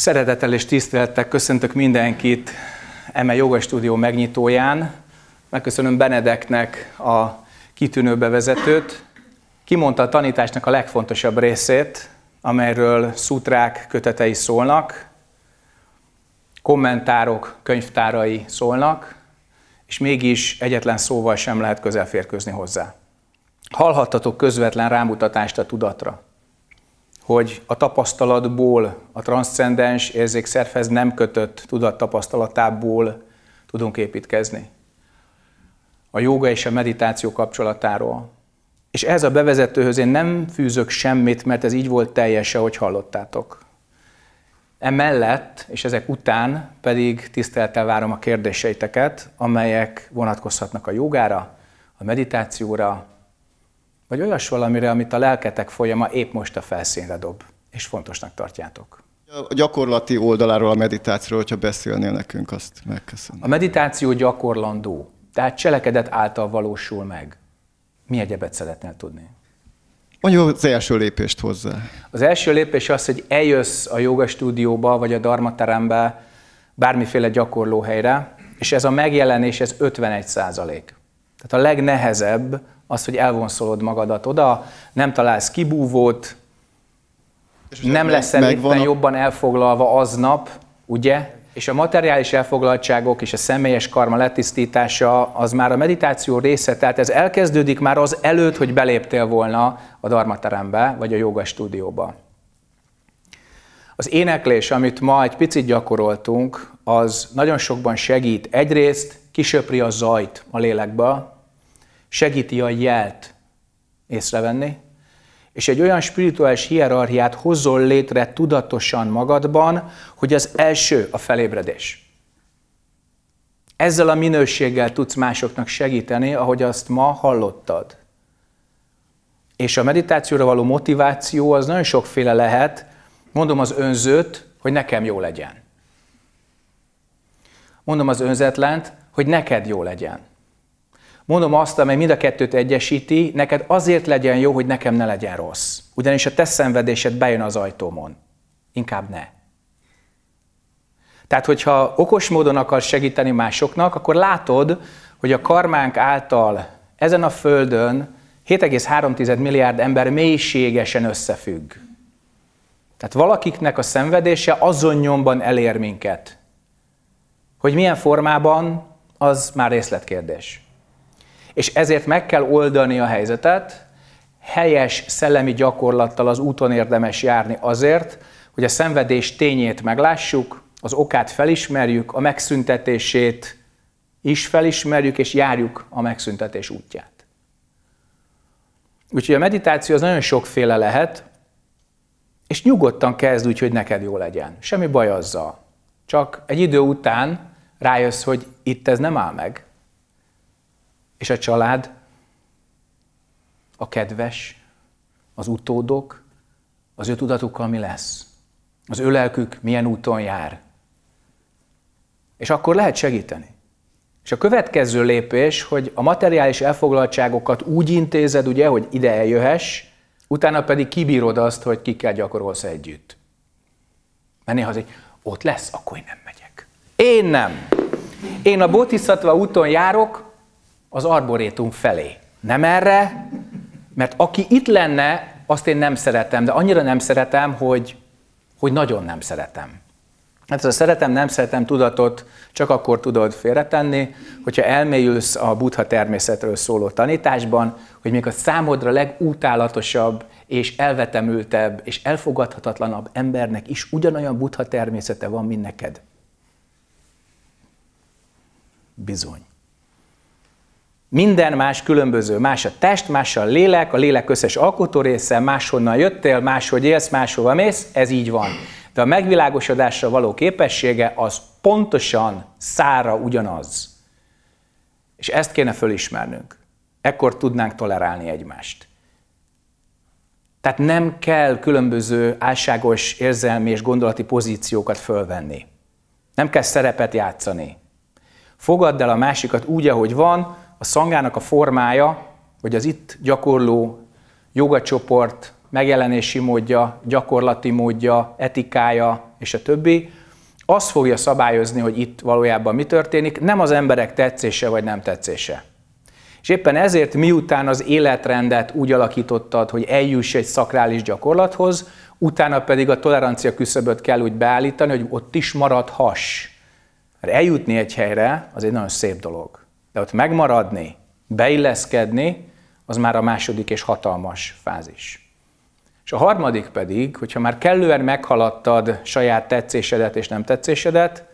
Szeretettel és tisztelettel köszöntök mindenkit Eme Joga Stúdió megnyitóján. Megköszönöm Benedeknek a kitűnő bevezetőt. Kimondta a tanításnak a legfontosabb részét, amelyről szutrák kötetei szólnak, kommentárok könyvtárai szólnak, és mégis egyetlen szóval sem lehet férkőzni hozzá. Hallhattatok közvetlen rámutatást a tudatra hogy a tapasztalatból, a transzcendens érzékszervhez nem kötött tudat tapasztalatából tudunk építkezni. A joga és a meditáció kapcsolatáról. És ez a bevezetőhöz én nem fűzök semmit, mert ez így volt teljes, ahogy hallottátok. Emellett és ezek után pedig tisztelettel várom a kérdéseiteket, amelyek vonatkozhatnak a jogára, a meditációra, vagy olyas valamire, amit a lelketek folyama épp most a felszínre dob, és fontosnak tartjátok. A gyakorlati oldaláról a meditációról, hogyha beszélnél nekünk, azt megköszönöm. A meditáció gyakorlandó, tehát cselekedet által valósul meg. Mi egyebet szeretnél tudni? Mondjuk az első lépést hozzá. Az első lépés az, hogy eljössz a joga stúdióba, vagy a darma terembe, bármiféle helyre, és ez a megjelenés, ez 51 százalék. Tehát a legnehezebb az, hogy elvonszolod magadat oda, nem találsz kibúvót, és nem meg, megvan a... jobban elfoglalva aznap, ugye? És a materiális elfoglaltságok és a személyes karma letisztítása az már a meditáció része, tehát ez elkezdődik már az előtt, hogy beléptél volna a darmaterembe vagy a joga stúdióba. Az éneklés, amit ma egy picit gyakoroltunk, az nagyon sokban segít egyrészt kisöpri a zajt a lélekbe, segíti a jelt észrevenni, és egy olyan spirituális hierarchiát hozol létre tudatosan magadban, hogy az első a felébredés. Ezzel a minőséggel tudsz másoknak segíteni, ahogy azt ma hallottad. És a meditációra való motiváció az nagyon sokféle lehet. Mondom az önzőt, hogy nekem jó legyen. Mondom az önzetlent, hogy neked jó legyen. Mondom azt, amely mind a kettőt egyesíti, neked azért legyen jó, hogy nekem ne legyen rossz. Ugyanis a te szenvedésed bejön az ajtómon. Inkább ne. Tehát, hogyha okos módon akarsz segíteni másoknak, akkor látod, hogy a karmánk által ezen a földön 7,3 milliárd ember mélységesen összefügg. Tehát valakiknek a szenvedése azon nyomban elér minket. Hogy milyen formában, az már részletkérdés. És ezért meg kell oldani a helyzetet, helyes szellemi gyakorlattal az úton érdemes járni azért, hogy a szenvedés tényét meglássuk, az okát felismerjük, a megszüntetését is felismerjük, és járjuk a megszüntetés útját. Úgyhogy a meditáció az nagyon sokféle lehet, és nyugodtan kezd úgy, hogy neked jó legyen. Semmi baj azzal. Csak egy idő után rájössz, hogy itt ez nem áll meg. És a család, a kedves, az utódok, az ő tudatukkal mi lesz? Az ő lelkük milyen úton jár? És akkor lehet segíteni. És a következő lépés, hogy a materiális elfoglaltságokat úgy intézed, ugye, hogy ide eljöhess, utána pedig kibírod azt, hogy kell gyakorolsz együtt. Mert néha az egy, ott lesz, akkor én nem én nem. Én a bodhisattva úton járok az arborétum felé. Nem erre, mert aki itt lenne, azt én nem szeretem, de annyira nem szeretem, hogy, hogy nagyon nem szeretem. Hát ez a szeretem, nem szeretem tudatot csak akkor tudod félretenni, hogyha elmélyülsz a buddha természetről szóló tanításban, hogy még a számodra legútálatosabb és elvetemültebb és elfogadhatatlanabb embernek is ugyanolyan buddha természete van, mint neked. Bizony. Minden más különböző, más a test, más a lélek, a lélek összes része, máshonnan jöttél, máshogy élsz, máshova mész, ez így van. De a megvilágosodásra való képessége az pontosan szára ugyanaz. És ezt kéne fölismernünk. Ekkor tudnánk tolerálni egymást. Tehát nem kell különböző álságos érzelmi és gondolati pozíciókat fölvenni. Nem kell szerepet játszani. Fogadd el a másikat úgy, ahogy van, a szangának a formája, vagy az itt gyakorló jogacsoport megjelenési módja, gyakorlati módja, etikája és a többi, az fogja szabályozni, hogy itt valójában mi történik, nem az emberek tetszése vagy nem tetszése. És éppen ezért miután az életrendet úgy alakítottad, hogy eljuss egy szakrális gyakorlathoz, utána pedig a tolerancia küszöböt kell úgy beállítani, hogy ott is maradhass. Mert eljutni egy helyre az egy nagyon szép dolog. De ott megmaradni, beilleszkedni, az már a második és hatalmas fázis. És a harmadik pedig, hogyha már kellően meghaladtad saját tetszésedet és nem tetszésedet,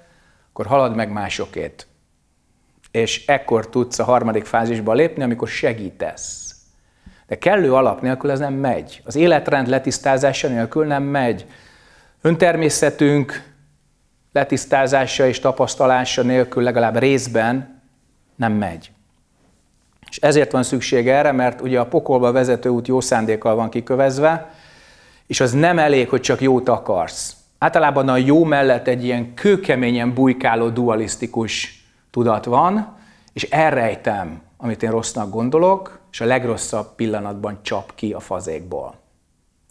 akkor halad meg másokét. És ekkor tudsz a harmadik fázisba lépni, amikor segítesz. De kellő alap nélkül ez nem megy. Az életrend letisztázása nélkül nem megy. Öntermészetünk, letisztázása és tapasztalása nélkül legalább részben nem megy. És ezért van szükség erre, mert ugye a pokolba vezető út jó szándékkal van kikövezve, és az nem elég, hogy csak jót akarsz. Általában a jó mellett egy ilyen kőkeményen bujkáló dualisztikus tudat van, és elrejtem, amit én rossznak gondolok, és a legrosszabb pillanatban csap ki a fazékból.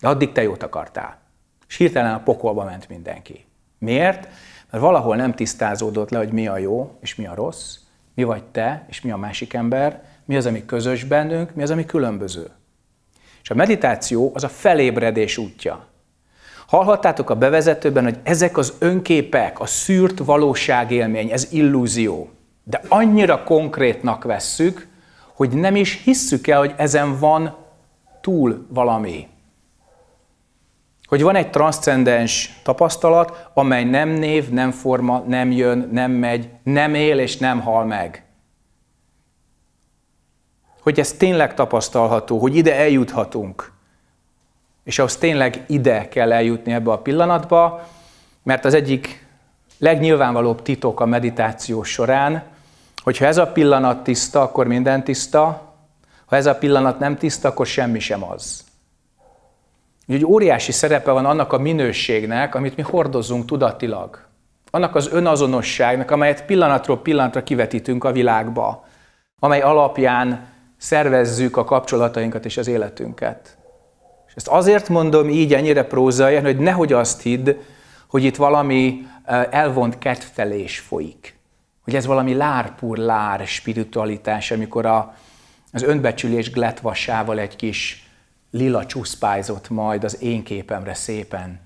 De addig te jót akartál. És hirtelen a pokolba ment mindenki. Miért? mert valahol nem tisztázódott le, hogy mi a jó és mi a rossz, mi vagy te és mi a másik ember, mi az, ami közös bennünk, mi az, ami különböző. És a meditáció az a felébredés útja. Hallhattátok a bevezetőben, hogy ezek az önképek, a szűrt valóságélmény, ez illúzió. De annyira konkrétnak vesszük, hogy nem is hisszük el, hogy ezen van túl valami. Hogy van egy transzcendens tapasztalat, amely nem név, nem forma, nem jön, nem megy, nem él és nem hal meg. Hogy ez tényleg tapasztalható, hogy ide eljuthatunk. És ahhoz tényleg ide kell eljutni ebbe a pillanatba, mert az egyik legnyilvánvalóbb titok a meditáció során, hogyha ez a pillanat tiszta, akkor minden tiszta, ha ez a pillanat nem tiszta, akkor semmi sem az. Úgyhogy óriási szerepe van annak a minőségnek, amit mi hordozunk tudatilag. Annak az önazonosságnak, amelyet pillanatról pillanatra kivetítünk a világba, amely alapján szervezzük a kapcsolatainkat és az életünket. És ezt azért mondom így ennyire prózaian, hogy nehogy azt hidd, hogy itt valami e, elvont kettfelés folyik. Hogy ez valami lárpur lár spiritualitás, amikor a, az önbecsülés gletvasával egy kis lila csuszpájzot majd az én képemre szépen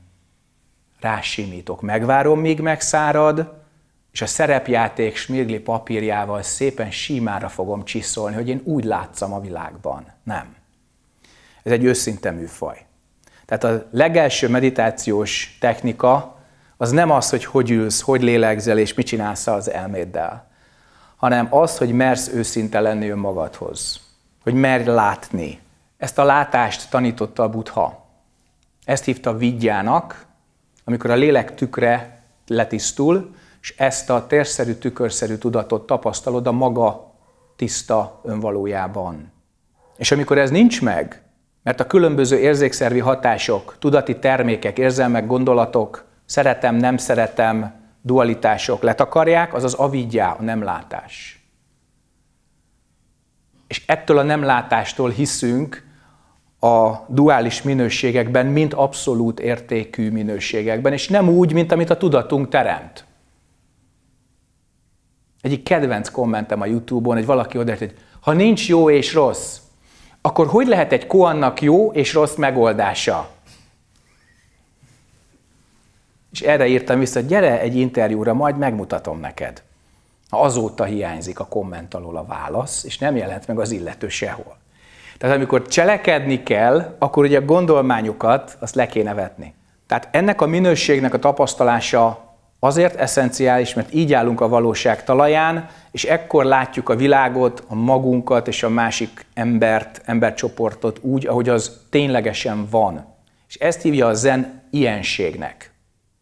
rásimítok. Megvárom, míg megszárad, és a szerepjáték smirgli papírjával szépen símára fogom csiszolni, hogy én úgy látszam a világban. Nem. Ez egy őszinte műfaj. Tehát a legelső meditációs technika az nem az, hogy hogy ülsz, hogy lélegzel és mit csinálsz az elméddel, hanem az, hogy mersz őszinte lenni önmagadhoz, hogy merj látni, ezt a látást tanította a Buddha. Ezt hívta vigyának, amikor a lélek tükre letisztul, és ezt a térszerű, tükörszerű tudatot tapasztalod a maga tiszta önvalójában. És amikor ez nincs meg, mert a különböző érzékszervi hatások, tudati termékek, érzelmek, gondolatok, szeretem, nem szeretem, dualitások letakarják, az az avidjá, a nem látás. És ettől a nem látástól hiszünk, a duális minőségekben, mint abszolút értékű minőségekben, és nem úgy, mint amit a tudatunk teremt. Egyik kedvenc kommentem a Youtube-on, egy valaki odaért, hogy ha nincs jó és rossz, akkor hogy lehet egy koannak jó és rossz megoldása? És erre írtam vissza, gyere egy interjúra, majd megmutatom neked. Azóta hiányzik a komment alól a válasz, és nem jelent meg az illető sehol. Tehát amikor cselekedni kell, akkor ugye a gondolmányokat azt le kéne vetni. Tehát ennek a minőségnek a tapasztalása azért eszenciális, mert így állunk a valóság talaján, és ekkor látjuk a világot, a magunkat és a másik embert, embercsoportot úgy, ahogy az ténylegesen van. És ezt hívja a zen ilyenségnek.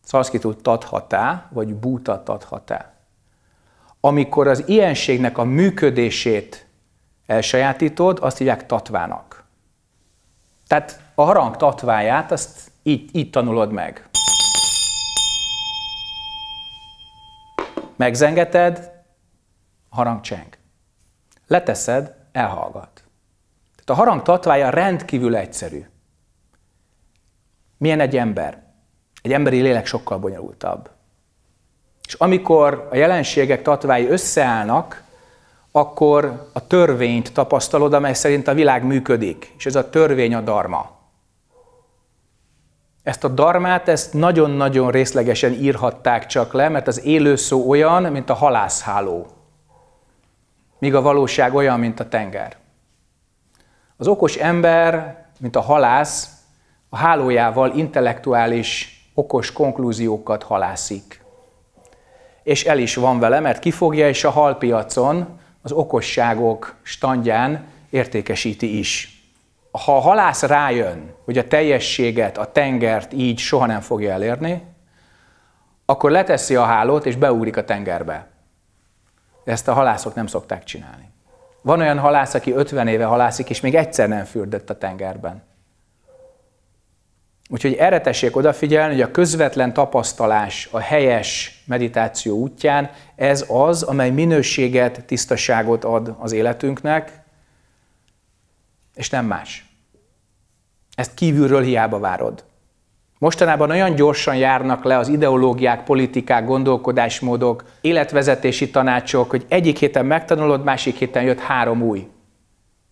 Szanszkritul tathatá, vagy búta tathatá. Amikor az ilyenségnek a működését elsajátítod, azt hívják tatvának. Tehát a harang tatváját azt így, így tanulod meg. Megzengeted, harang cseng. Leteszed, elhallgat. Tehát a harang tatvája rendkívül egyszerű. Milyen egy ember? Egy emberi lélek sokkal bonyolultabb. És amikor a jelenségek tatvái összeállnak, akkor a törvényt tapasztalod, amely szerint a világ működik, és ez a törvény a darma. Ezt a darmát, ezt nagyon-nagyon részlegesen írhatták csak le, mert az szó olyan, mint a halászháló, míg a valóság olyan, mint a tenger. Az okos ember, mint a halász, a hálójával intellektuális, okos konklúziókat halászik. És el is van vele, mert kifogja, és a halpiacon az okosságok standján értékesíti is. Ha a halász rájön, hogy a teljességet, a tengert így soha nem fogja elérni, akkor leteszi a hálót és beúrik a tengerbe. Ezt a halászok nem szokták csinálni. Van olyan halász, aki 50 éve halászik, és még egyszer nem fürdött a tengerben. Úgyhogy erre tessék odafigyelni, hogy a közvetlen tapasztalás a helyes meditáció útján, ez az, amely minőséget, tisztaságot ad az életünknek, és nem más. Ezt kívülről hiába várod. Mostanában olyan gyorsan járnak le az ideológiák, politikák, gondolkodásmódok, életvezetési tanácsok, hogy egyik héten megtanulod, másik héten jött három új.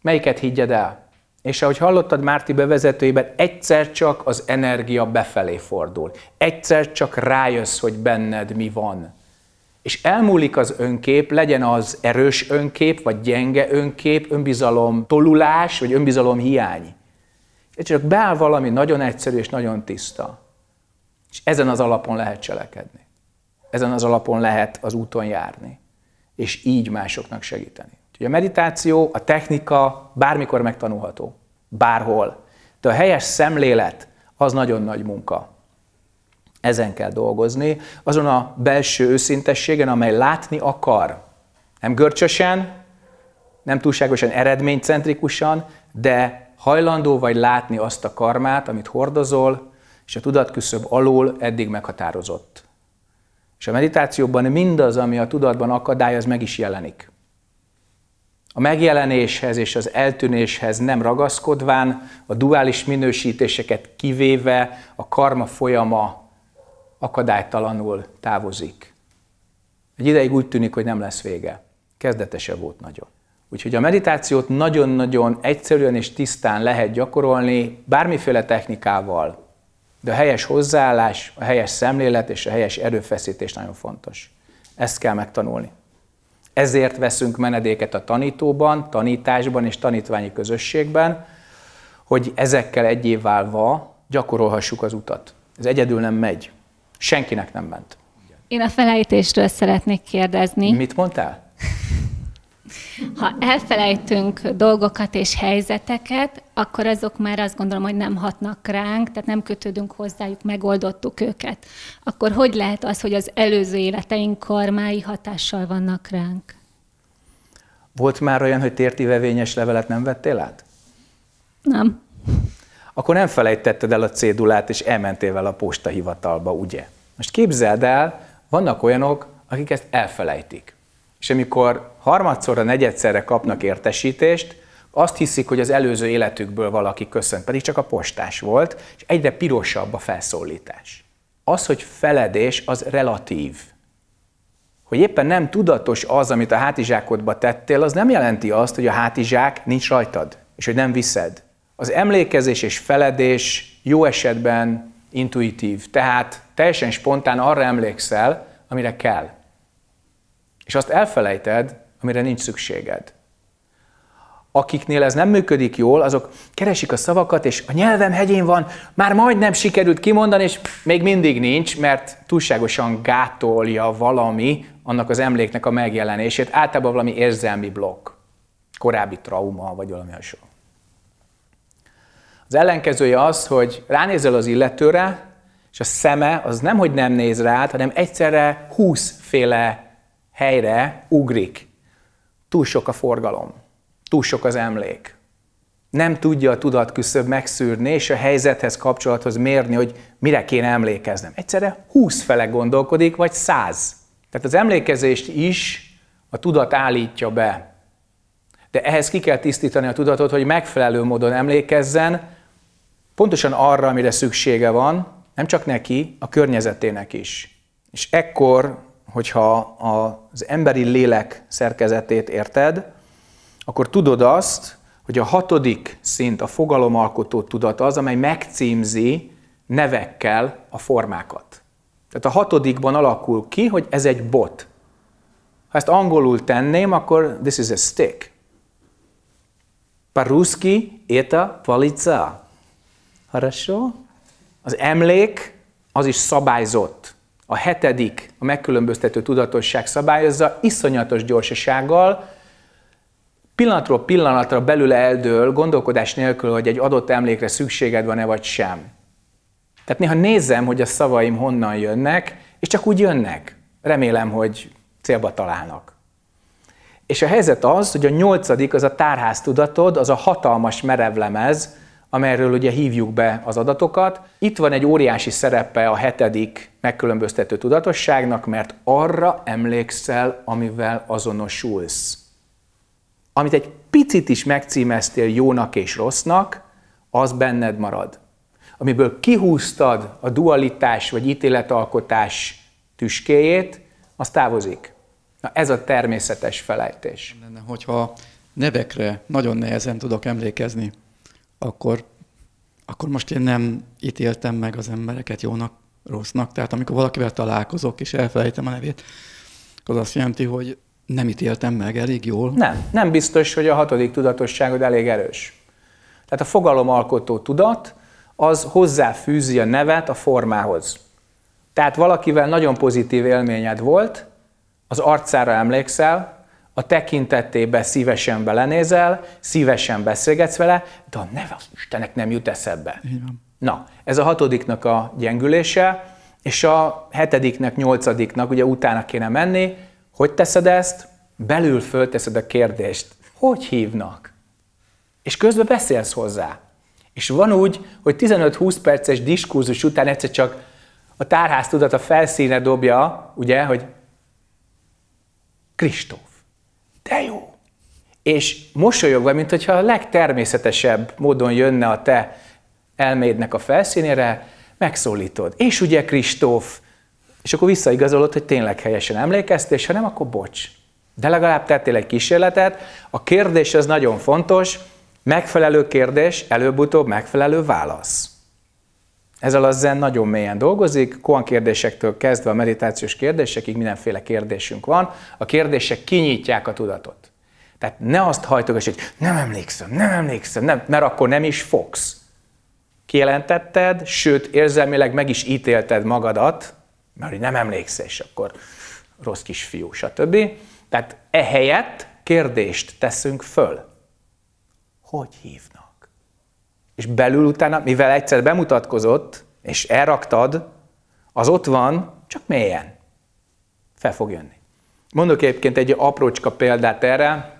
Melyiket higgyed el? És ahogy hallottad Márti bevezetőjében, egyszer csak az energia befelé fordul. Egyszer csak rájössz, hogy benned mi van. És elmúlik az önkép, legyen az erős önkép, vagy gyenge önkép, önbizalom tolulás, vagy önbizalom hiány. És csak beáll valami nagyon egyszerű és nagyon tiszta. És ezen az alapon lehet cselekedni. Ezen az alapon lehet az úton járni. És így másoknak segíteni. Úgyhogy a meditáció, a technika bármikor megtanulható, bárhol. De a helyes szemlélet az nagyon nagy munka. Ezen kell dolgozni, azon a belső őszintességen, amely látni akar. Nem görcsösen, nem túlságosan eredménycentrikusan, de hajlandó vagy látni azt a karmát, amit hordozol, és a tudatküszöb alól eddig meghatározott. És a meditációban mindaz, ami a tudatban akadály, az meg is jelenik. A megjelenéshez és az eltűnéshez nem ragaszkodván, a duális minősítéseket kivéve a karma folyama akadálytalanul távozik. Egy ideig úgy tűnik, hogy nem lesz vége. Kezdetese volt nagyon. Úgyhogy a meditációt nagyon-nagyon egyszerűen és tisztán lehet gyakorolni bármiféle technikával, de a helyes hozzáállás, a helyes szemlélet és a helyes erőfeszítés nagyon fontos. Ezt kell megtanulni. Ezért veszünk menedéket a tanítóban, tanításban és tanítványi közösségben, hogy ezekkel egyé válva gyakorolhassuk az utat. Ez egyedül nem megy. Senkinek nem ment. Én a felejtésről szeretnék kérdezni. Mit mondtál? Ha elfelejtünk dolgokat és helyzeteket, akkor azok már azt gondolom, hogy nem hatnak ránk, tehát nem kötődünk hozzájuk, megoldottuk őket. Akkor hogy lehet az, hogy az előző életeink karmái hatással vannak ránk? Volt már olyan, hogy tértivevényes vevényes levelet nem vettél át? Nem. Akkor nem felejtetted el a cédulát, és elmentél vele a postahivatalba, ugye? Most képzeld el, vannak olyanok, akik ezt elfelejtik és amikor harmadszorra, negyedszerre kapnak értesítést, azt hiszik, hogy az előző életükből valaki köszönt, pedig csak a postás volt, és egyre pirosabb a felszólítás. Az, hogy feledés, az relatív. Hogy éppen nem tudatos az, amit a hátizsákodba tettél, az nem jelenti azt, hogy a hátizsák nincs rajtad, és hogy nem viszed. Az emlékezés és feledés jó esetben intuitív, tehát teljesen spontán arra emlékszel, amire kell és azt elfelejted, amire nincs szükséged. Akiknél ez nem működik jól, azok keresik a szavakat, és a nyelvem hegyén van, már majdnem sikerült kimondani, és még mindig nincs, mert túlságosan gátolja valami annak az emléknek a megjelenését, általában valami érzelmi blokk, korábbi trauma, vagy valami hasonló. Az ellenkezője az, hogy ránézel az illetőre, és a szeme az nem, hogy nem néz rád, hanem egyszerre húszféle helyre ugrik. Túl sok a forgalom, túl sok az emlék. Nem tudja a tudat küszöb megszűrni, és a helyzethez kapcsolathoz mérni, hogy mire kéne emlékeznem. Egyszerre 20 fele gondolkodik, vagy 100. Tehát az emlékezést is a tudat állítja be. De ehhez ki kell tisztítani a tudatot, hogy megfelelő módon emlékezzen, pontosan arra, amire szüksége van, nem csak neki, a környezetének is. És ekkor hogyha az emberi lélek szerkezetét érted, akkor tudod azt, hogy a hatodik szint, a fogalomalkotó tudat az, amely megcímzi nevekkel a formákat. Tehát a hatodikban alakul ki, hogy ez egy bot. Ha ezt angolul tenném, akkor this is a stick. Paruszki eta palica. Хорошо? Az emlék, az is szabályzott a hetedik, a megkülönböztető tudatosság szabályozza, iszonyatos gyorsasággal, pillanatról pillanatra belőle eldől, gondolkodás nélkül, hogy egy adott emlékre szükséged van-e vagy sem. Tehát néha nézem, hogy a szavaim honnan jönnek, és csak úgy jönnek. Remélem, hogy célba találnak. És a helyzet az, hogy a nyolcadik az a tudatod, az a hatalmas merevlemez, amelyről ugye hívjuk be az adatokat. Itt van egy óriási szerepe a hetedik megkülönböztető tudatosságnak, mert arra emlékszel, amivel azonosulsz. Amit egy picit is megcímeztél jónak és rossznak, az benned marad. Amiből kihúztad a dualitás vagy ítéletalkotás tüskéjét, az távozik. Na ez a természetes felejtés. hogyha nevekre nagyon nehezen tudok emlékezni akkor, akkor most én nem ítéltem meg az embereket jónak, rossznak. Tehát amikor valakivel találkozok és elfelejtem a nevét, az azt jelenti, hogy nem ítéltem meg elég jól. Nem, nem biztos, hogy a hatodik tudatosságod elég erős. Tehát a fogalomalkotó tudat az hozzáfűzi a nevet a formához. Tehát valakivel nagyon pozitív élményed volt, az arcára emlékszel, a tekintetébe szívesen belenézel, szívesen beszélgetsz vele, de a neve az Istenek nem jut eszedbe. Igen. Na, ez a hatodiknak a gyengülése, és a hetediknek, nyolcadiknak ugye utána kéne menni. Hogy teszed ezt? Belül fölteszed a kérdést. Hogy hívnak? És közben beszélsz hozzá. És van úgy, hogy 15-20 perces diskurzus után egyszer csak a tárház tudat a felszíne dobja, ugye, hogy Kristóf de jó. És mosolyogva, mint hogyha a legtermészetesebb módon jönne a te elmédnek a felszínére, megszólítod. És ugye Kristóf, és akkor visszaigazolod, hogy tényleg helyesen emlékeztél, és ha nem, akkor bocs. De legalább tettél egy kísérletet. A kérdés az nagyon fontos, megfelelő kérdés, előbb-utóbb megfelelő válasz. Ezzel a zen nagyon mélyen dolgozik, koan kérdésektől kezdve a meditációs kérdésekig mindenféle kérdésünk van. A kérdések kinyitják a tudatot. Tehát ne azt hajtogass, hogy nem emlékszem, nem emlékszem, nem, mert akkor nem is fogsz. Kielentetted, sőt érzelmileg meg is ítélted magadat, mert nem emlékszel, és akkor rossz kisfiú, stb. Tehát ehelyett kérdést teszünk föl. Hogy hívnak? és belül utána, mivel egyszer bemutatkozott, és elraktad, az ott van, csak mélyen. Fel fog jönni. Mondok egyébként egy aprócska példát erre.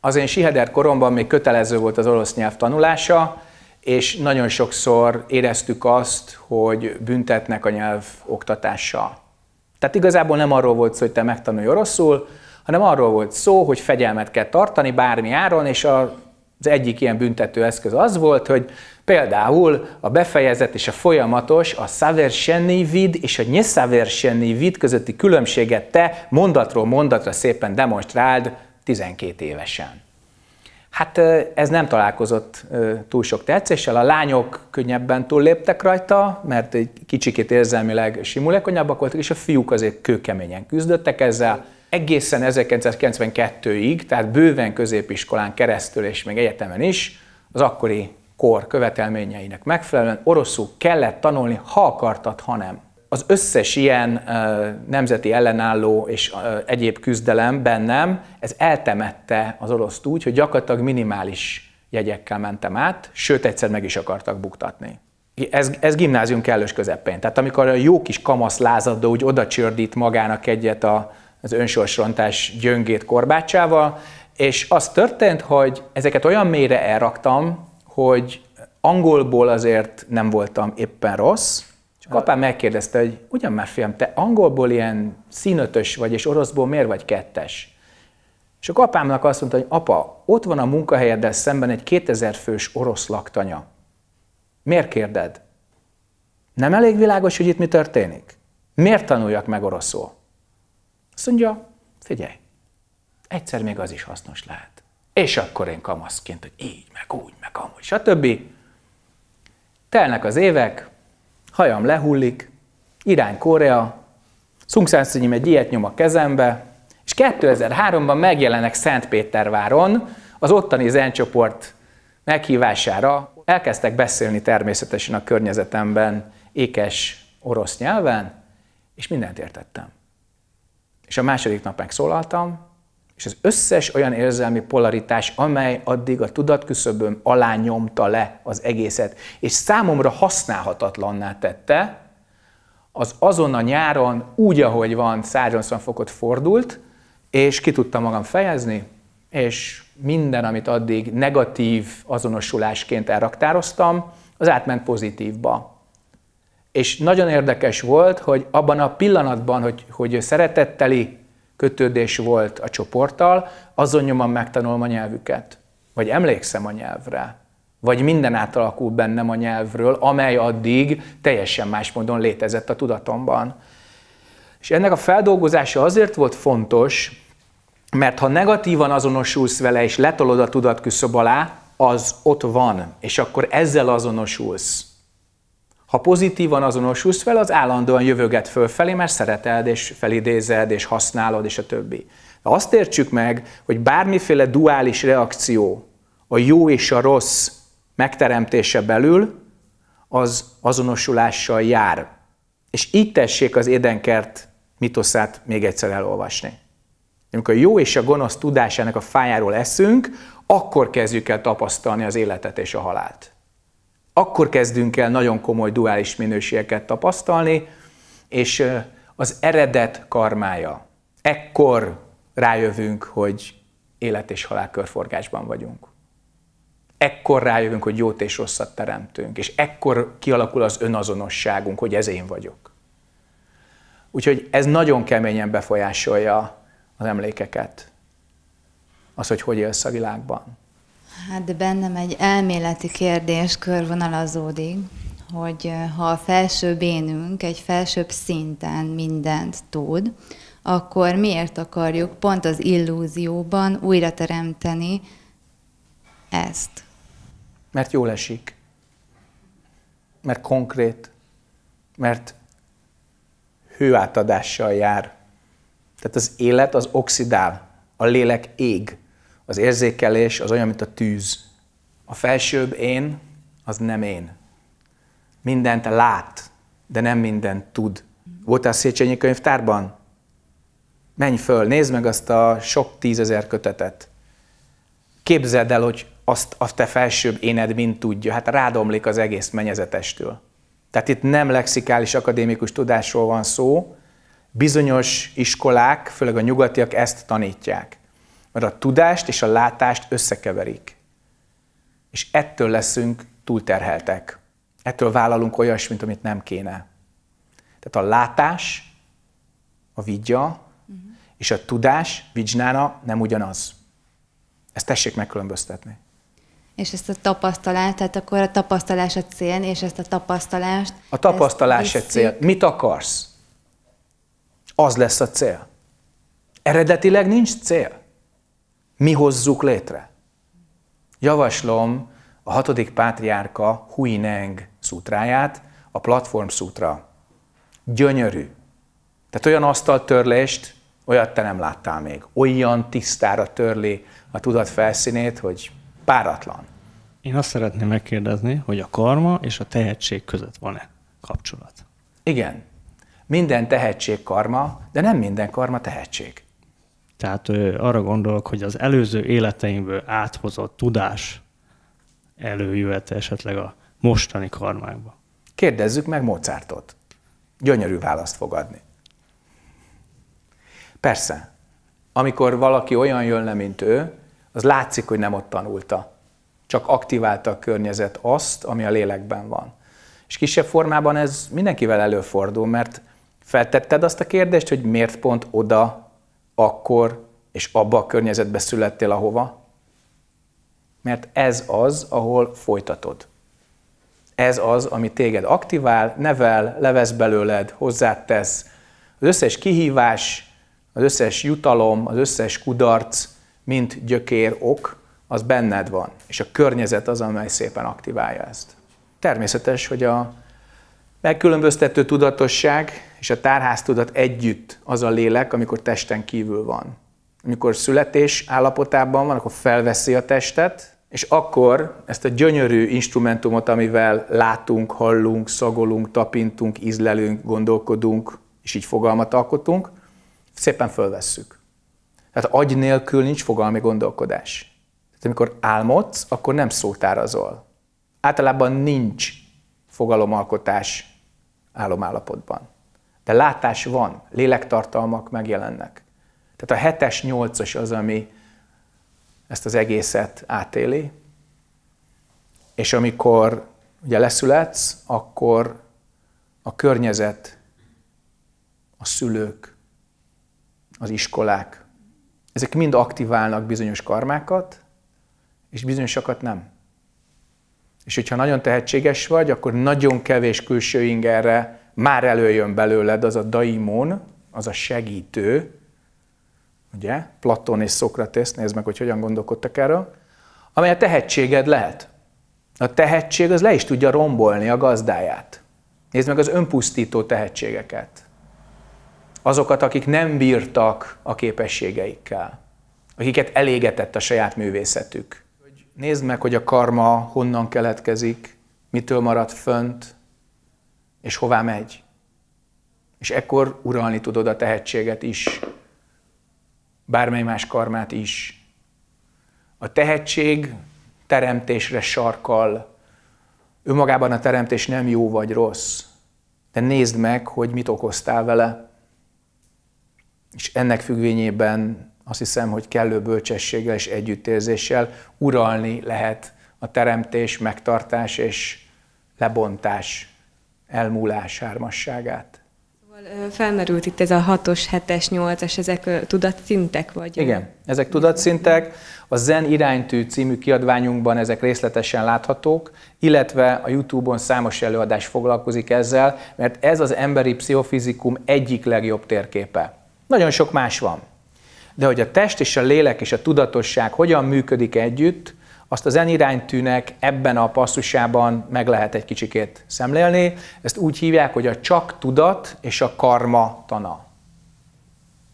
Az én siheder koromban még kötelező volt az orosz nyelv tanulása, és nagyon sokszor éreztük azt, hogy büntetnek a nyelv oktatással. Tehát igazából nem arról volt szó, hogy te megtanulj oroszul, hanem arról volt szó, hogy fegyelmet kell tartani bármi áron, és a az egyik ilyen büntető eszköz az volt, hogy például a befejezett és a folyamatos, a szaversenni vid és a nyesaversenni vid közötti különbséget te mondatról mondatra szépen demonstráld 12 évesen. Hát ez nem találkozott túl sok tetszéssel, a lányok könnyebben túlléptek rajta, mert egy kicsikét érzelmileg simulékonyabbak voltak, és a fiúk azért kőkeményen küzdöttek ezzel egészen 1992-ig, tehát bőven középiskolán keresztül és még egyetemen is, az akkori kor követelményeinek megfelelően oroszul kellett tanulni, ha akartad, ha nem. Az összes ilyen ö, nemzeti ellenálló és ö, egyéb küzdelem bennem, ez eltemette az oroszt úgy, hogy gyakorlatilag minimális jegyekkel mentem át, sőt egyszer meg is akartak buktatni. Ez, ez gimnázium kellős közepén. Tehát amikor a jó kis kamasz lázadó úgy oda csördít magának egyet a, az önsorsrontás gyöngét korbácsával, és az történt, hogy ezeket olyan mélyre elraktam, hogy angolból azért nem voltam éppen rossz, csak apám megkérdezte, hogy ugyan már fiam, te angolból ilyen színötös vagy, és oroszból miért vagy kettes? És akkor apámnak azt mondta, hogy apa, ott van a munkahelyeddel szemben egy 2000 fős orosz laktanya. Miért kérded? Nem elég világos, hogy itt mi történik? Miért tanuljak meg oroszul? Azt mondja, figyelj, egyszer még az is hasznos lehet. És akkor én kamaszként, hogy így, meg úgy, meg amúgy, stb. Telnek az évek, hajam lehullik, irány Korea, Szungszánszonyim egy ilyet nyom a kezembe, és 2003-ban megjelenek Szentpéterváron az ottani zencsoport meghívására. Elkezdtek beszélni természetesen a környezetemben ékes orosz nyelven, és mindent értettem. És a második nap megszólaltam, és az összes olyan érzelmi polaritás, amely addig a tudatküszöböm alá nyomta le az egészet, és számomra használhatatlanná tette, az azon a nyáron úgy, ahogy van, 180 fokot fordult, és ki tudtam magam fejezni, és minden, amit addig negatív azonosulásként elraktároztam, az átment pozitívba. És nagyon érdekes volt, hogy abban a pillanatban, hogy, hogy szeretetteli kötődés volt a csoporttal, azon nyomon megtanulom a nyelvüket. Vagy emlékszem a nyelvre. Vagy minden átalakul bennem a nyelvről, amely addig teljesen más módon létezett a tudatomban. És ennek a feldolgozása azért volt fontos, mert ha negatívan azonosulsz vele és letolod a tudatküszöb alá, az ott van, és akkor ezzel azonosulsz. Ha pozitívan azonosulsz vele, az állandóan jövöget fölfelé, mert szereted, és felidézed, és használod, és a többi. De azt értsük meg, hogy bármiféle duális reakció a jó és a rossz megteremtése belül, az azonosulással jár. És így tessék az édenkert mitoszát még egyszer elolvasni. Amikor a jó és a gonosz tudásának a fájáról eszünk, akkor kezdjük el tapasztalni az életet és a halált akkor kezdünk el nagyon komoly duális minőségeket tapasztalni, és az eredet karmája. Ekkor rájövünk, hogy élet és halál körforgásban vagyunk. Ekkor rájövünk, hogy jót és rosszat teremtünk, és ekkor kialakul az önazonosságunk, hogy ez én vagyok. Úgyhogy ez nagyon keményen befolyásolja az emlékeket, az, hogy hogy élsz a világban. Hát de bennem egy elméleti kérdés körvonalazódik, hogy eh, ha a felső bénünk egy felsőbb szinten mindent tud, akkor miért akarjuk pont az illúzióban újra teremteni ezt? Mert jól esik, mert konkrét, mert hőátadással jár. Tehát az élet az oxidál, a lélek ég az érzékelés az olyan, mint a tűz. A felsőbb én, az nem én. Mindent lát, de nem mindent tud. Voltál Széchenyi könyvtárban? Menj föl, nézd meg azt a sok tízezer kötetet. Képzeld el, hogy azt a te felsőbb éned mind tudja. Hát rádomlik az egész menyezetestől. Tehát itt nem lexikális akadémikus tudásról van szó, bizonyos iskolák, főleg a nyugatiak ezt tanítják. Mert a tudást és a látást összekeverik. És ettől leszünk túlterheltek. Ettől vállalunk olyasmit, amit nem kéne. Tehát a látás, a vigya uh-huh. Mhm. és a tudás, vidzsnána nem ugyanaz. Ezt tessék megkülönböztetni. És ezt a tapasztalást, tehát akkor a tapasztalás a cél, és ezt a tapasztalást... A tapasztalás a cél. Mit akarsz? Az lesz a cél. Eredetileg nincs cél mi hozzuk létre. Javaslom a hatodik pátriárka Huineng szútráját, a platform szútra. Gyönyörű. Tehát olyan asztaltörlést, olyat te nem láttál még. Olyan tisztára törli a tudat felszínét, hogy páratlan. Én azt szeretném megkérdezni, hogy a karma és a tehetség között van-e kapcsolat? Igen. Minden tehetség karma, de nem minden karma tehetség. Tehát arra gondolok, hogy az előző életeimből áthozott tudás előjöhet esetleg a mostani karmákba. Kérdezzük meg Mozartot. Gyönyörű választ fogadni. Persze, amikor valaki olyan jön, le, mint ő, az látszik, hogy nem ott tanulta. Csak aktiválta a környezet azt, ami a lélekben van. És kisebb formában ez mindenkivel előfordul, mert feltetted azt a kérdést, hogy miért pont oda akkor és abba a környezetbe születtél, ahova? Mert ez az, ahol folytatod. Ez az, ami téged aktivál, nevel, levesz belőled, hozzátesz. Az összes kihívás, az összes jutalom, az összes kudarc, mint gyökér, ok, az benned van. És a környezet az, amely szépen aktiválja ezt. Természetes, hogy a Megkülönböztető tudatosság és a tárháztudat együtt az a lélek, amikor testen kívül van. Amikor születés állapotában van, akkor felveszi a testet, és akkor ezt a gyönyörű instrumentumot, amivel látunk, hallunk, szagolunk, tapintunk, ízlelünk, gondolkodunk, és így fogalmat alkotunk, szépen fölvesszük. Tehát agy nélkül nincs fogalmi gondolkodás. Tehát amikor álmodsz, akkor nem szótárazol. Általában nincs fogalomalkotás álomállapotban. De látás van, lélektartalmak megjelennek. Tehát a hetes nyolcos az, ami ezt az egészet átéli, és amikor ugye leszületsz, akkor a környezet, a szülők, az iskolák, ezek mind aktiválnak bizonyos karmákat, és bizonyosakat nem. És hogyha nagyon tehetséges vagy, akkor nagyon kevés külső ingerre már előjön belőled az a daimon, az a segítő, ugye? Platón és Szokratész, nézd meg, hogy hogyan gondolkodtak erről, amely a tehetséged lehet. A tehetség az le is tudja rombolni a gazdáját. Nézd meg az önpusztító tehetségeket. Azokat, akik nem bírtak a képességeikkel, akiket elégetett a saját művészetük. Nézd meg, hogy a karma honnan keletkezik, mitől marad fönt, és hová megy. És ekkor uralni tudod a tehetséget is, bármely más karmát is. A tehetség teremtésre sarkal. Önmagában a teremtés nem jó vagy rossz, de nézd meg, hogy mit okoztál vele, és ennek függvényében azt hiszem, hogy kellő bölcsességgel és együttérzéssel uralni lehet a teremtés, megtartás és lebontás elmúlás hármasságát. Szóval, felmerült itt ez a 6-os, 7-es, 8-as, ezek tudatszintek vagy? Igen, ezek tudatszintek. A Zen iránytű című kiadványunkban ezek részletesen láthatók, illetve a Youtube-on számos előadás foglalkozik ezzel, mert ez az emberi pszichofizikum egyik legjobb térképe. Nagyon sok más van. De hogy a test és a lélek és a tudatosság hogyan működik együtt, azt az eniránytűnek ebben a passzusában meg lehet egy kicsikét szemlélni. Ezt úgy hívják, hogy a csak tudat és a karma tana.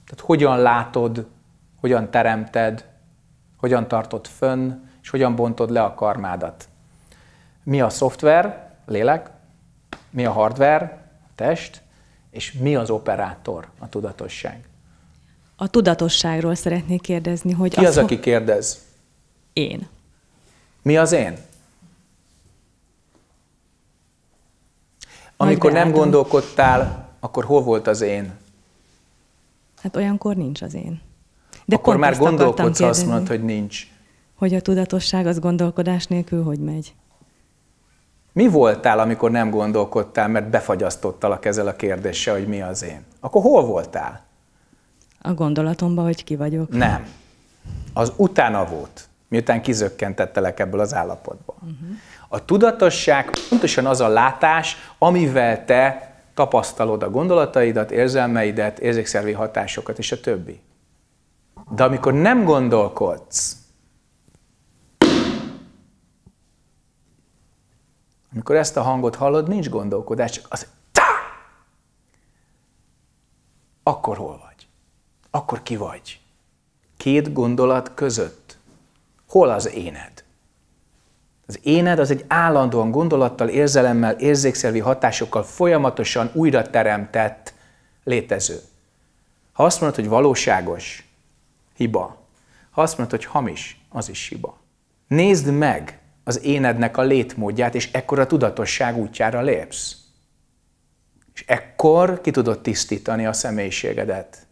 Tehát hogyan látod, hogyan teremted, hogyan tartod fönn, és hogyan bontod le a karmádat. Mi a szoftver, lélek, mi a hardware, test, és mi az operátor, a tudatosság. A tudatosságról szeretnék kérdezni, hogy... Ki az, az aki kérdez? Én. Mi az én? Amikor nem gondolkodtál, akkor hol volt az én? Hát olyankor nincs az én. De akkor már gondolkodsz, kérdezni, azt mondod, hogy nincs. Hogy a tudatosság az gondolkodás nélkül hogy megy? Mi voltál, amikor nem gondolkodtál, mert befagyasztottalak ezzel a kérdéssel, hogy mi az én? Akkor hol voltál? A gondolatomba, hogy ki vagyok? Nem. Az utána volt, miután kizökkentettelek ebből az állapotból. Uh-huh. A tudatosság pontosan az a látás, amivel te tapasztalod a gondolataidat, érzelmeidet, érzékszervi hatásokat és a többi. De amikor nem gondolkodsz, amikor ezt a hangot hallod, nincs gondolkodás, csak az tá! Akkor hol vagy? akkor ki vagy? Két gondolat között. Hol az éned? Az éned az egy állandóan gondolattal, érzelemmel, érzékszervi hatásokkal folyamatosan újra teremtett létező. Ha azt mondod, hogy valóságos, hiba. Ha azt mondod, hogy hamis, az is hiba. Nézd meg az énednek a létmódját, és ekkor a tudatosság útjára lépsz. És ekkor ki tudod tisztítani a személyiségedet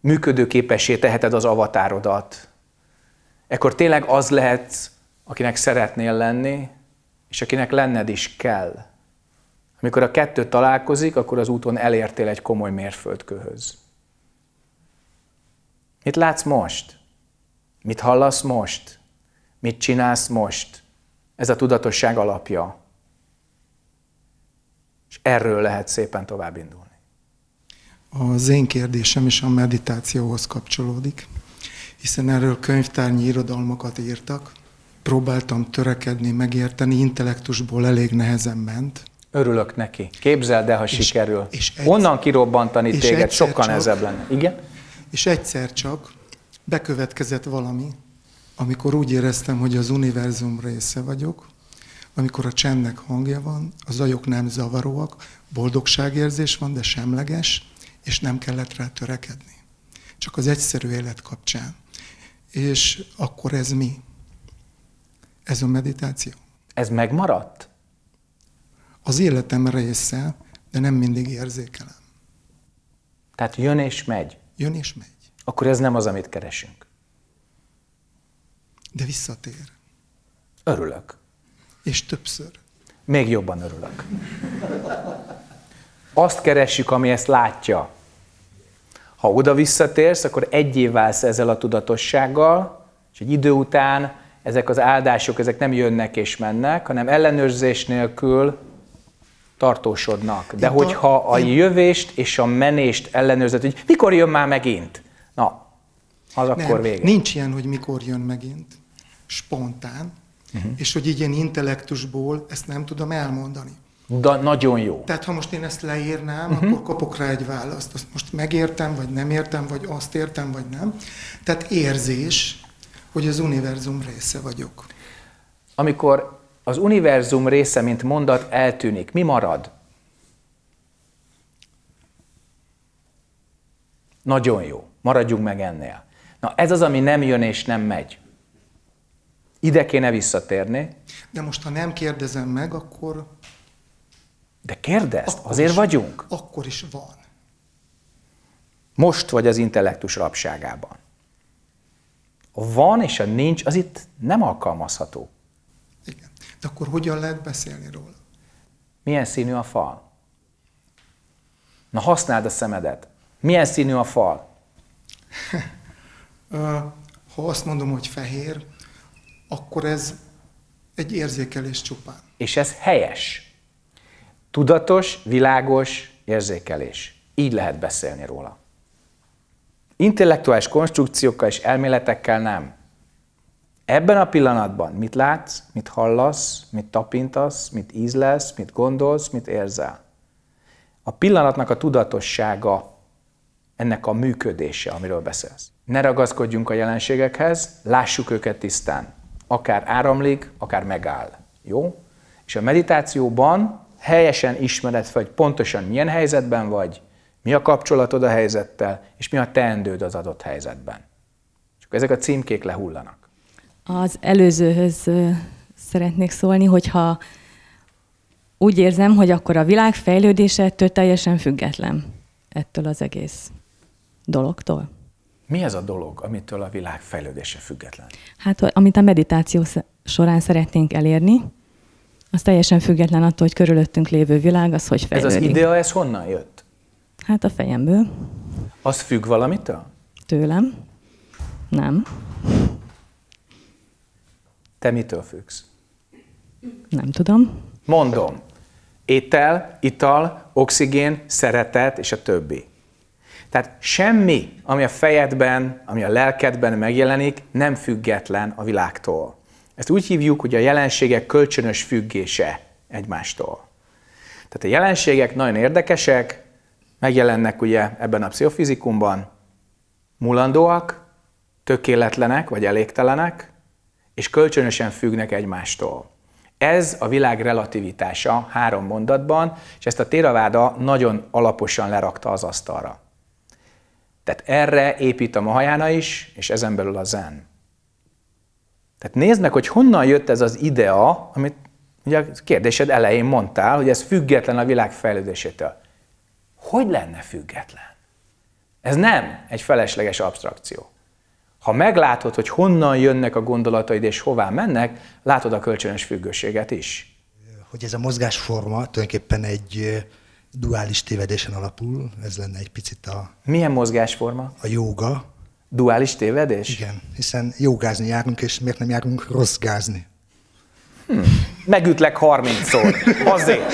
működőképessé teheted az avatárodat. Ekkor tényleg az lehetsz, akinek szeretnél lenni, és akinek lenned is kell. Amikor a kettő találkozik, akkor az úton elértél egy komoly mérföldköhöz. Mit látsz most? Mit hallasz most? Mit csinálsz most? Ez a tudatosság alapja. És erről lehet szépen tovább indulni az én kérdésem is a meditációhoz kapcsolódik, hiszen erről könyvtárnyi irodalmakat írtak, próbáltam törekedni, megérteni, intellektusból elég nehezen ment. Örülök neki. Képzeld el, ha és, sikerül. És egyszer, Onnan kirobbantani és téged sokkal nehezebb lenne. Igen? És egyszer csak bekövetkezett valami, amikor úgy éreztem, hogy az univerzum része vagyok, amikor a csendnek hangja van, az zajok nem zavaróak, boldogságérzés van, de semleges, és nem kellett rá törekedni. Csak az egyszerű élet kapcsán. És akkor ez mi? Ez a meditáció. Ez megmaradt? Az életem része, de nem mindig érzékelem. Tehát jön és megy. Jön és megy. Akkor ez nem az, amit keresünk. De visszatér. Örülök. És többször. Még jobban örülök. Azt keressük, ami ezt látja. Ha oda visszatérsz, akkor egyé válsz ezzel a tudatossággal, és egy idő után ezek az áldások, ezek nem jönnek és mennek, hanem ellenőrzés nélkül tartósodnak. De hogyha a jövést és a menést ellenőrzed, hogy mikor jön már megint, na, az nem, akkor vége. Nincs ilyen, hogy mikor jön megint. Spontán. Uh-huh. És hogy így ilyen intellektusból ezt nem tudom elmondani de nagyon jó. Tehát ha most én ezt leírnám, uh-huh. akkor kapok rá egy választ. Azt most megértem, vagy nem értem, vagy azt értem, vagy nem. Tehát érzés, hogy az univerzum része vagyok. Amikor az univerzum része, mint mondat, eltűnik, mi marad? Nagyon jó. Maradjunk meg ennél. Na ez az, ami nem jön és nem megy. Ide kéne visszatérni. De most, ha nem kérdezem meg, akkor de kérdezd, akkor azért is, vagyunk. Akkor is van. Most vagy az intellektus rabságában. A van és a nincs, az itt nem alkalmazható. Igen. De akkor hogyan lehet beszélni róla? Milyen színű a fal? Na használd a szemedet. Milyen színű a fal? ha azt mondom, hogy fehér, akkor ez egy érzékelés csupán. És ez helyes. Tudatos, világos érzékelés. Így lehet beszélni róla. Intellektuális konstrukciókkal és elméletekkel nem. Ebben a pillanatban mit látsz, mit hallasz, mit tapintasz, mit ízlesz, mit gondolsz, mit érzel. A pillanatnak a tudatossága, ennek a működése, amiről beszélsz. Ne ragaszkodjunk a jelenségekhez, lássuk őket tisztán. Akár áramlik, akár megáll. Jó? És a meditációban helyesen ismered fel, hogy pontosan milyen helyzetben vagy, mi a kapcsolatod a helyzettel, és mi a teendőd az adott helyzetben. Csak ezek a címkék lehullanak. Az előzőhöz szeretnék szólni, hogyha úgy érzem, hogy akkor a világ fejlődése ettől teljesen független, ettől az egész dologtól. Mi ez a dolog, amitől a világ fejlődése független? Hát, amit a meditáció során szeretnénk elérni, az teljesen független attól, hogy körülöttünk lévő világ, az hogy fejlődik. Ez az idea, ez honnan jött? Hát a fejemből. Az függ valamitől? Tőlem. Nem. Te mitől függsz? Nem tudom. Mondom. Étel, ital, oxigén, szeretet és a többi. Tehát semmi, ami a fejedben, ami a lelkedben megjelenik, nem független a világtól. Ezt úgy hívjuk, hogy a jelenségek kölcsönös függése egymástól. Tehát a jelenségek nagyon érdekesek, megjelennek ugye ebben a pszichofizikumban, mulandóak, tökéletlenek vagy elégtelenek, és kölcsönösen függnek egymástól. Ez a világ relativitása három mondatban, és ezt a Téraváda nagyon alaposan lerakta az asztalra. Tehát erre épít a Mahajána is, és ezen belül a zen. Tehát nézd meg, hogy honnan jött ez az idea, amit ugye a kérdésed elején mondtál, hogy ez független a világ fejlődésétől. Hogy lenne független? Ez nem egy felesleges abstrakció. Ha meglátod, hogy honnan jönnek a gondolataid és hová mennek, látod a kölcsönös függőséget is. Hogy ez a mozgásforma tulajdonképpen egy duális tévedésen alapul, ez lenne egy picit a... Milyen mozgásforma? A jóga, Duális tévedés? Igen, hiszen jó gázni járunk, és miért nem járunk rossz gázni? Hm. Megütlek 30-szor. Azért.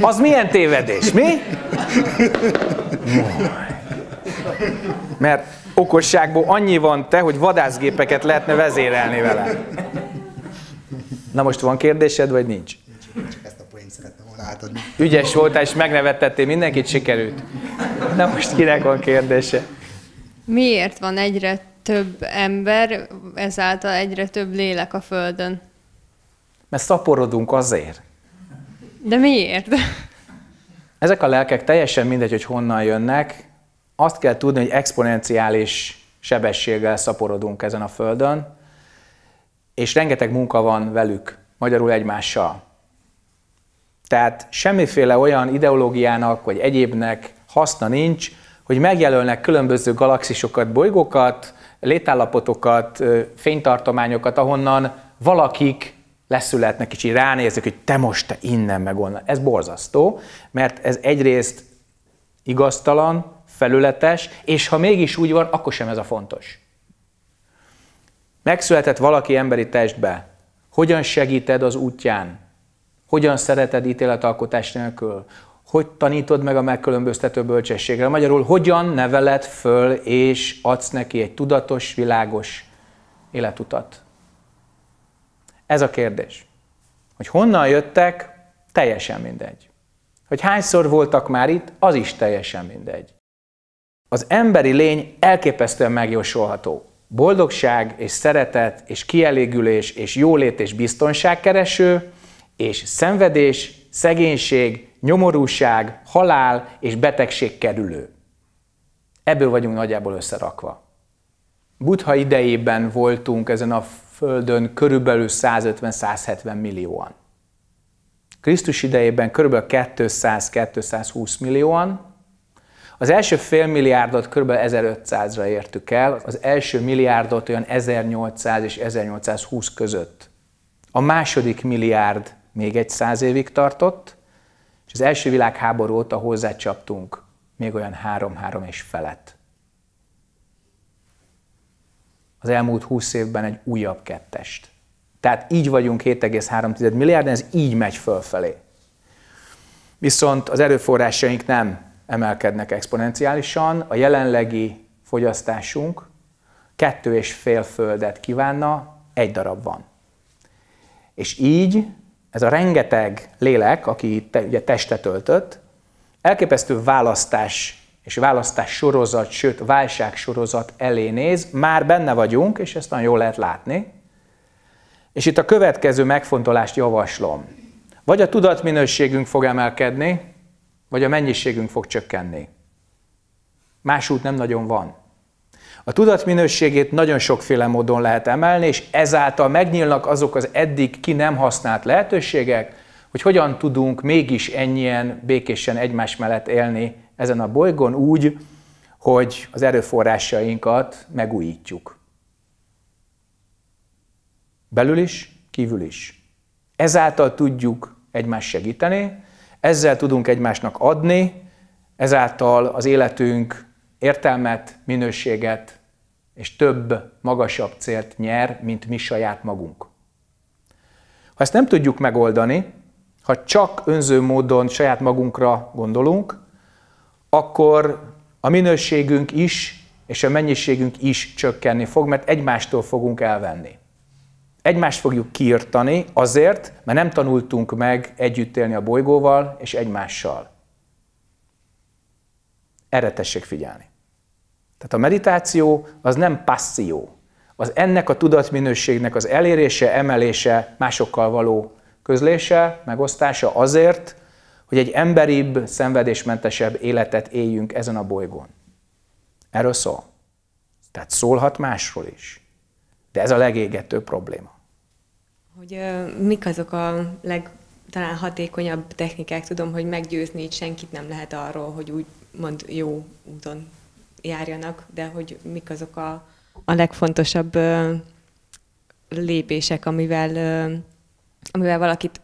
Az milyen tévedés, mi? Mert okosságból annyi van te, hogy vadászgépeket lehetne vezérelni vele. Na most van kérdésed, vagy nincs? nincs szerettem volna átadni. Ügyes voltál, és megnevettettél mindenkit, sikerült. Na most kinek van kérdése? Miért van egyre több ember, ezáltal egyre több lélek a Földön? Mert szaporodunk azért. De miért? Ezek a lelkek teljesen mindegy, hogy honnan jönnek. Azt kell tudni, hogy exponenciális sebességgel szaporodunk ezen a Földön, és rengeteg munka van velük, magyarul egymással. Tehát semmiféle olyan ideológiának vagy egyébnek haszna nincs, hogy megjelölnek különböző galaxisokat, bolygókat, létállapotokat, fénytartományokat, ahonnan valakik leszületnek, és így ránéznek, hogy te most, te innen, meg onnan. Ez borzasztó, mert ez egyrészt igaztalan, felületes, és ha mégis úgy van, akkor sem ez a fontos. Megszületett valaki emberi testbe. Hogyan segíted az útján? Hogyan szereted ítéletalkotás nélkül? Hogy tanítod meg a megkülönböztető bölcsességre? Magyarul, hogyan neveled föl és adsz neki egy tudatos, világos életutat? Ez a kérdés. Hogy honnan jöttek, teljesen mindegy. Hogy hányszor voltak már itt, az is teljesen mindegy. Az emberi lény elképesztően megjósolható. Boldogság és szeretet és kielégülés és jólét és biztonságkereső, és szenvedés, szegénység, nyomorúság, halál és betegség kerülő. Ebből vagyunk nagyjából összerakva. Buddha idejében voltunk ezen a földön körülbelül 150-170 millióan. Krisztus idejében körülbelül 200-220 millióan, az első fél milliárdot körülbelül 1500-ra értük el, az első milliárdot olyan 1800 és 1820 között. A második milliárd még egy száz évig tartott, és az első világháború óta hozzácsaptunk még olyan három-három és felett. Az elmúlt húsz évben egy újabb kettest. Tehát így vagyunk 7,3 milliárd, ez így megy fölfelé. Viszont az erőforrásaink nem emelkednek exponenciálisan, a jelenlegi fogyasztásunk kettő és fél földet kívánna, egy darab van. És így ez a rengeteg lélek, aki te, ugye testet öltött, elképesztő választás és választás sorozat, sőt válság sorozat elé néz, már benne vagyunk, és ezt nagyon jól lehet látni. És itt a következő megfontolást javaslom. Vagy a tudatminőségünk fog emelkedni, vagy a mennyiségünk fog csökkenni. Más út nem nagyon van. A tudat minőségét nagyon sokféle módon lehet emelni, és ezáltal megnyílnak azok az eddig ki nem használt lehetőségek, hogy hogyan tudunk mégis ennyien békésen egymás mellett élni ezen a bolygón úgy, hogy az erőforrásainkat megújítjuk. Belül is, kívül is. Ezáltal tudjuk egymást segíteni, ezzel tudunk egymásnak adni, ezáltal az életünk értelmet, minőséget és több, magasabb célt nyer, mint mi saját magunk. Ha ezt nem tudjuk megoldani, ha csak önző módon saját magunkra gondolunk, akkor a minőségünk is és a mennyiségünk is csökkenni fog, mert egymástól fogunk elvenni. Egymást fogjuk kiirtani azért, mert nem tanultunk meg együtt élni a bolygóval és egymással. Erre tessék figyelni. Tehát a meditáció az nem passzió. Az ennek a tudatminőségnek az elérése, emelése, másokkal való közlése, megosztása azért, hogy egy emberibb, szenvedésmentesebb életet éljünk ezen a bolygón. Erről szól. Tehát szólhat másról is. De ez a legégető probléma. Hogy ö, mik azok a leg talán hatékonyabb technikák, tudom, hogy meggyőzni így senkit nem lehet arról, hogy úgy mond jó úton járjanak, de hogy mik azok a, a legfontosabb lépések, amivel, amivel valakit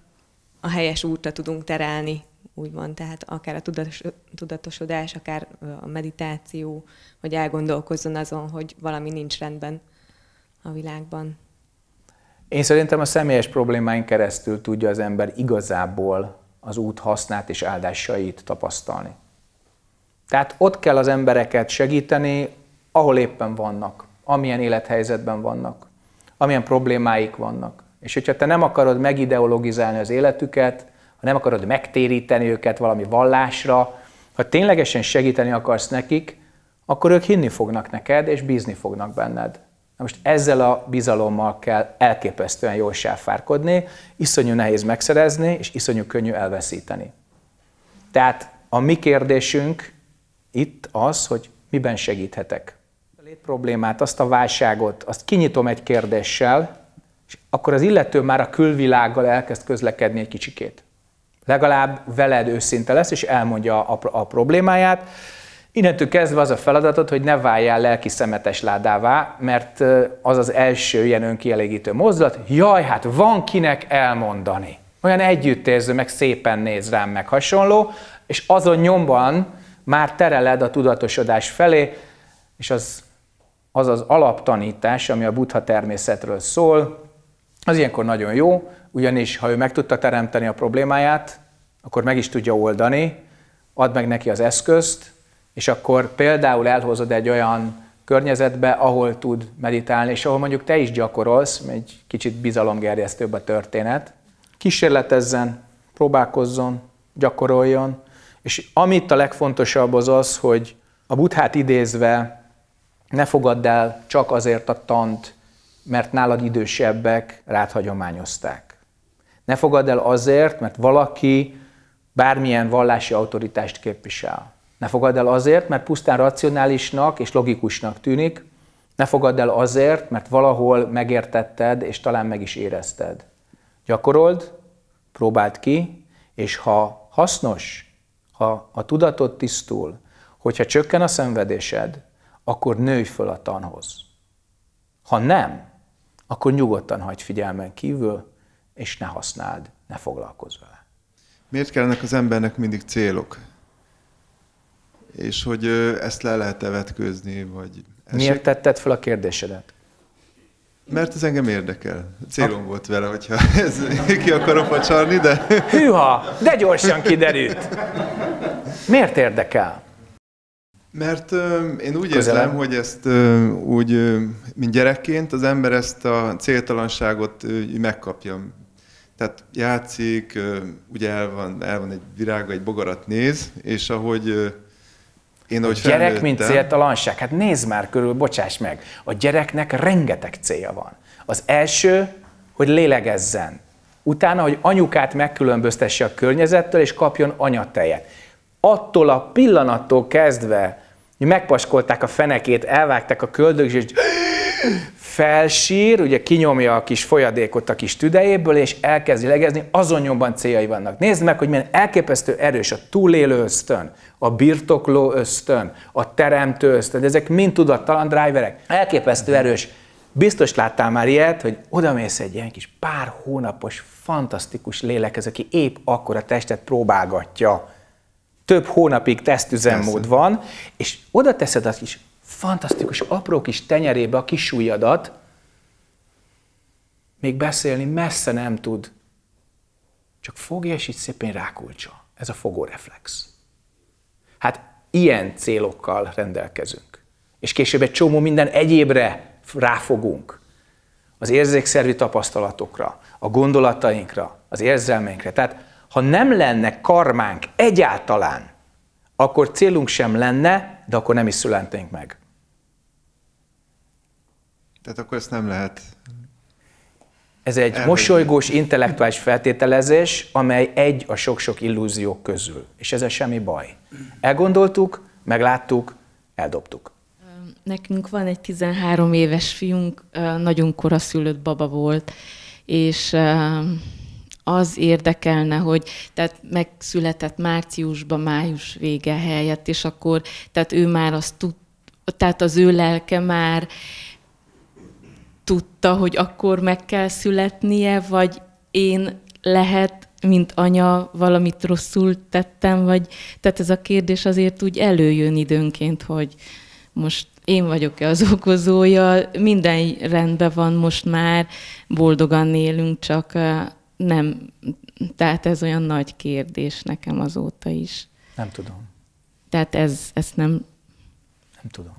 a helyes útra tudunk terelni, úgymond, tehát akár a tudatos, tudatosodás, akár a meditáció, hogy elgondolkozzon azon, hogy valami nincs rendben a világban. Én szerintem a személyes problémáink keresztül tudja az ember igazából az út hasznát és áldásait tapasztalni. Tehát ott kell az embereket segíteni, ahol éppen vannak, amilyen élethelyzetben vannak, amilyen problémáik vannak. És hogyha te nem akarod megideologizálni az életüket, ha nem akarod megtéríteni őket valami vallásra, ha ténylegesen segíteni akarsz nekik, akkor ők hinni fognak neked, és bízni fognak benned. Na most ezzel a bizalommal kell elképesztően jól sávfárkodni, iszonyú nehéz megszerezni, és iszonyú könnyű elveszíteni. Tehát a mi kérdésünk itt az, hogy miben segíthetek. A létproblémát, azt a válságot, azt kinyitom egy kérdéssel, és akkor az illető már a külvilággal elkezd közlekedni egy kicsikét. Legalább veled őszinte lesz, és elmondja a, a problémáját. Innentől kezdve az a feladatod, hogy ne váljál lelki szemetes ládává, mert az az első ilyen önkielégítő mozdulat, jaj, hát van kinek elmondani. Olyan együttérző, meg szépen néz rám, meg hasonló, és azon nyomban már tereled a tudatosodás felé, és az az az alaptanítás, ami a buddha természetről szól, az ilyenkor nagyon jó, ugyanis ha ő meg tudta teremteni a problémáját, akkor meg is tudja oldani, add meg neki az eszközt, és akkor például elhozod egy olyan környezetbe, ahol tud meditálni, és ahol mondjuk te is gyakorolsz, egy kicsit bizalomgerjesztőbb a történet. Kísérletezzen, próbálkozzon, gyakoroljon, és amit a legfontosabb az az, hogy a buthát idézve ne fogadd el csak azért a tant, mert nálad idősebbek rád hagyományozták. Ne fogadd el azért, mert valaki bármilyen vallási autoritást képvisel. Ne fogadd el azért, mert pusztán racionálisnak és logikusnak tűnik. Ne fogadd el azért, mert valahol megértetted, és talán meg is érezted. Gyakorold, próbáld ki, és ha hasznos, ha a tudatod tisztul, hogyha csökken a szenvedésed, akkor nőj föl a tanhoz. Ha nem, akkor nyugodtan hagyd figyelmen kívül, és ne használd, ne foglalkozz vele. Miért kellenek az embernek mindig célok? És hogy ezt le lehet-e vetkőzni, vagy... Esek? Miért tetted fel a kérdésedet? Mert ez engem érdekel. Célom a... volt vele, hogyha ez ki akarom facsarni, de... Hűha, de gyorsan kiderült. Miért érdekel? Mert én úgy Közelem. érzem, hogy ezt úgy, mint gyerekként, az ember ezt a céltalanságot megkapja. Tehát játszik, ugye el van, el van egy virág, egy bogarat néz, és ahogy én, ahogy gyerek, mint céltalanság. Hát nézd már körül, bocsáss meg. A gyereknek rengeteg célja van. Az első, hogy lélegezzen. Utána, hogy anyukát megkülönböztesse a környezettől, és kapjon anyatejet attól a pillanattól kezdve, hogy megpaskolták a fenekét, elvágták a köldögzs, és felsír, ugye kinyomja a kis folyadékot a kis tüdejéből, és elkezdi legezni, azon jobban céljai vannak. Nézd meg, hogy milyen elképesztő erős a túlélő ösztön, a birtokló ösztön, a teremtő ösztön, ezek mind tudattalan driverek. Elképesztő erős. Biztos láttál már ilyet, hogy odamész egy ilyen kis pár hónapos, fantasztikus lélekhez, aki épp akkor a testet próbálgatja több hónapig tesztüzemmód van, és oda teszed a kis fantasztikus apró kis tenyerébe a kis ujjadat, még beszélni messze nem tud. Csak fogja, és így szépen rákulcsa. Ez a fogóreflex. Hát ilyen célokkal rendelkezünk. És később egy csomó minden egyébre ráfogunk. Az érzékszervi tapasztalatokra, a gondolatainkra, az érzelmeinkre. Tehát ha nem lenne karmánk egyáltalán, akkor célunk sem lenne, de akkor nem is születnénk meg. Tehát akkor ezt nem lehet. Ez egy elvédni. mosolygós, intellektuális feltételezés, amely egy a sok-sok illúziók közül. És ezzel semmi baj. Elgondoltuk, megláttuk, eldobtuk. Nekünk van egy 13 éves fiunk, nagyon koraszülött baba volt, és az érdekelne, hogy tehát megszületett márciusban, május vége helyett, és akkor tehát ő már azt tud, tehát az ő lelke már tudta, hogy akkor meg kell születnie, vagy én lehet, mint anya valamit rosszul tettem, vagy tehát ez a kérdés azért úgy előjön időnként, hogy most én vagyok-e az okozója, minden rendben van most már, boldogan élünk, csak nem, tehát ez olyan nagy kérdés nekem azóta is. Nem tudom. Tehát ez, ezt nem... Nem tudom.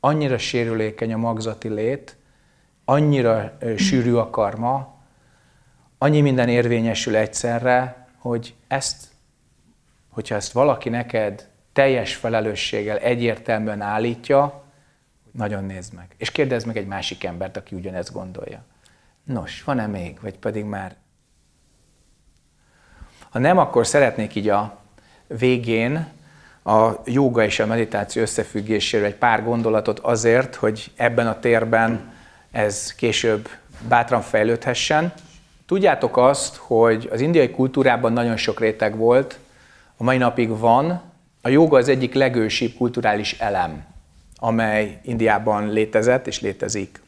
Annyira sérülékeny a magzati lét, annyira ö, sűrű a karma, annyi minden érvényesül egyszerre, hogy ezt, hogyha ezt valaki neked teljes felelősséggel egyértelműen állítja, nagyon nézd meg. És kérdezd meg egy másik embert, aki ugyanezt gondolja. Nos, van-e még, vagy pedig már? Ha nem, akkor szeretnék így a végén a jóga és a meditáció összefüggéséről egy pár gondolatot azért, hogy ebben a térben ez később bátran fejlődhessen. Tudjátok azt, hogy az indiai kultúrában nagyon sok réteg volt, a mai napig van. A jóga az egyik legősibb kulturális elem, amely Indiában létezett és létezik.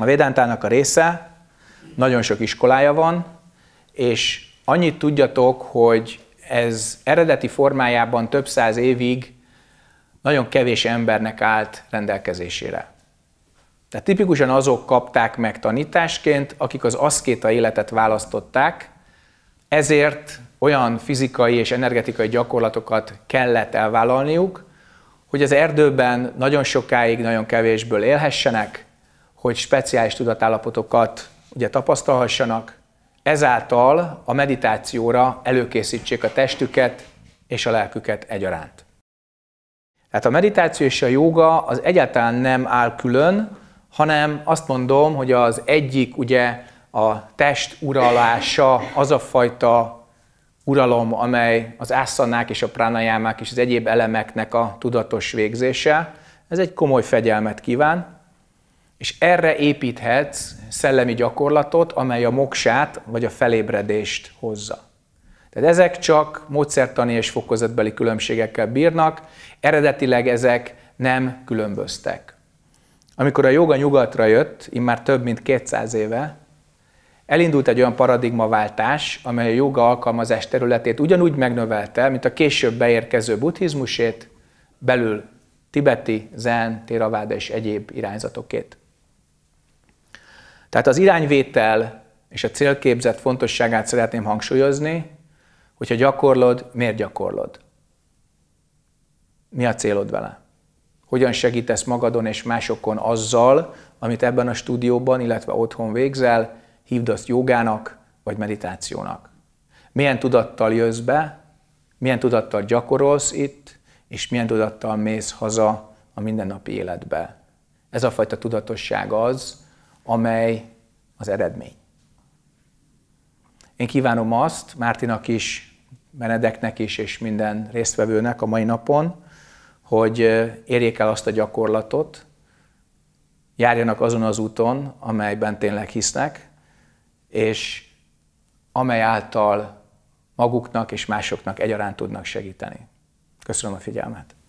A Védántának a része, nagyon sok iskolája van, és annyit tudjatok, hogy ez eredeti formájában több száz évig nagyon kevés embernek állt rendelkezésére. Tehát tipikusan azok kapták meg tanításként, akik az aszkéta életet választották, ezért olyan fizikai és energetikai gyakorlatokat kellett elvállalniuk, hogy az erdőben nagyon sokáig, nagyon kevésből élhessenek, hogy speciális tudatállapotokat ugye tapasztalhassanak, ezáltal a meditációra előkészítsék a testüket és a lelküket egyaránt. Tehát a meditáció és a jóga az egyáltalán nem áll külön, hanem azt mondom, hogy az egyik ugye a test uralása, az a fajta uralom, amely az ászannák és a pránajámák és az egyéb elemeknek a tudatos végzése, ez egy komoly fegyelmet kíván, és erre építhetsz szellemi gyakorlatot, amely a moksát vagy a felébredést hozza. Tehát ezek csak módszertani és fokozatbeli különbségekkel bírnak, eredetileg ezek nem különböztek. Amikor a joga nyugatra jött, immár több mint 200 éve, elindult egy olyan paradigmaváltás, amely a joga alkalmazás területét ugyanúgy megnövelte, mint a később beérkező buddhizmusét, belül tibeti, zen, téraváda és egyéb irányzatokét. Tehát az irányvétel és a célképzet fontosságát szeretném hangsúlyozni, hogyha gyakorlod, miért gyakorlod? Mi a célod vele? Hogyan segítesz magadon és másokon azzal, amit ebben a stúdióban, illetve otthon végzel, hívd azt jogának vagy meditációnak? Milyen tudattal jössz be, milyen tudattal gyakorolsz itt, és milyen tudattal mész haza a mindennapi életbe? Ez a fajta tudatosság az, amely az eredmény. Én kívánom azt Mártinak is, Benedeknek is, és minden résztvevőnek a mai napon, hogy érjék el azt a gyakorlatot, járjanak azon az úton, amelyben tényleg hisznek, és amely által maguknak és másoknak egyaránt tudnak segíteni. Köszönöm a figyelmet!